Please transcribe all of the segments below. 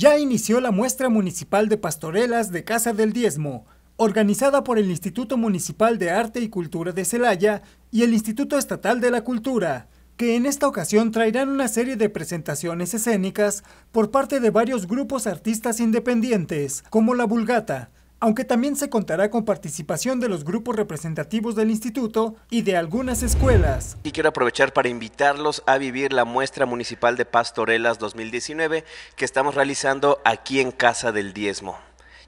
ya inició la muestra municipal de pastorelas de Casa del Diezmo, organizada por el Instituto Municipal de Arte y Cultura de Celaya y el Instituto Estatal de la Cultura, que en esta ocasión traerán una serie de presentaciones escénicas por parte de varios grupos artistas independientes, como La Vulgata, aunque también se contará con participación de los grupos representativos del instituto y de algunas escuelas. Y quiero aprovechar para invitarlos a vivir la muestra municipal de Pastorelas 2019 que estamos realizando aquí en Casa del Diezmo.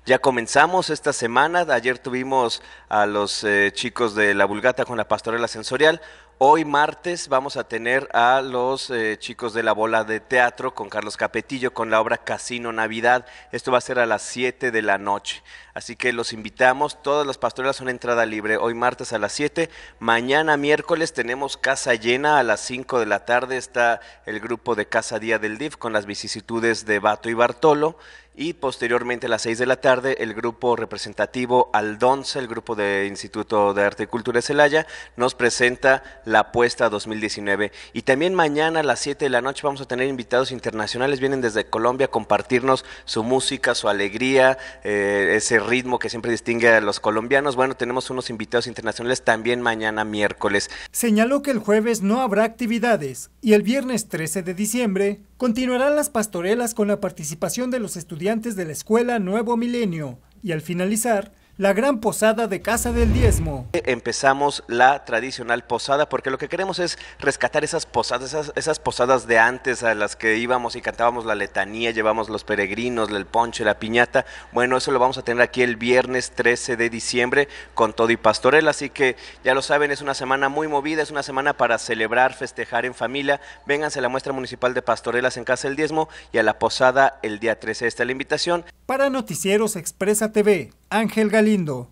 Ya comenzamos esta semana, ayer tuvimos a los eh, chicos de la Vulgata con la pastorela sensorial, Hoy martes vamos a tener a los eh, chicos de la bola de teatro con Carlos Capetillo con la obra Casino Navidad. Esto va a ser a las 7 de la noche. Así que los invitamos. Todas las pastorelas son entrada libre. Hoy martes a las 7. Mañana miércoles tenemos casa llena a las 5 de la tarde. Está el grupo de Casa Día del DIF con las vicisitudes de Bato y Bartolo y posteriormente a las 6 de la tarde el grupo representativo Aldonce, el grupo de Instituto de Arte y Cultura de Celaya, nos presenta la apuesta 2019. Y también mañana a las 7 de la noche vamos a tener invitados internacionales, vienen desde Colombia a compartirnos su música, su alegría, eh, ese ritmo que siempre distingue a los colombianos. Bueno, tenemos unos invitados internacionales también mañana miércoles. Señaló que el jueves no habrá actividades y el viernes 13 de diciembre Continuarán las pastorelas con la participación de los estudiantes de la Escuela Nuevo Milenio y al finalizar la gran posada de Casa del Diezmo. Empezamos la tradicional posada porque lo que queremos es rescatar esas posadas, esas, posadas de antes a las que íbamos y cantábamos la letanía, llevamos los peregrinos, el ponche, la piñata. Bueno, eso lo vamos a tener aquí el viernes 13 de diciembre con todo y pastorel, así que ya lo saben, es una semana muy movida, es una semana para celebrar, festejar en familia. Vénganse a la muestra municipal de pastorelas en Casa del Diezmo y a la posada el día 13. está la invitación. Para Noticieros Expresa TV. Ángel Galindo.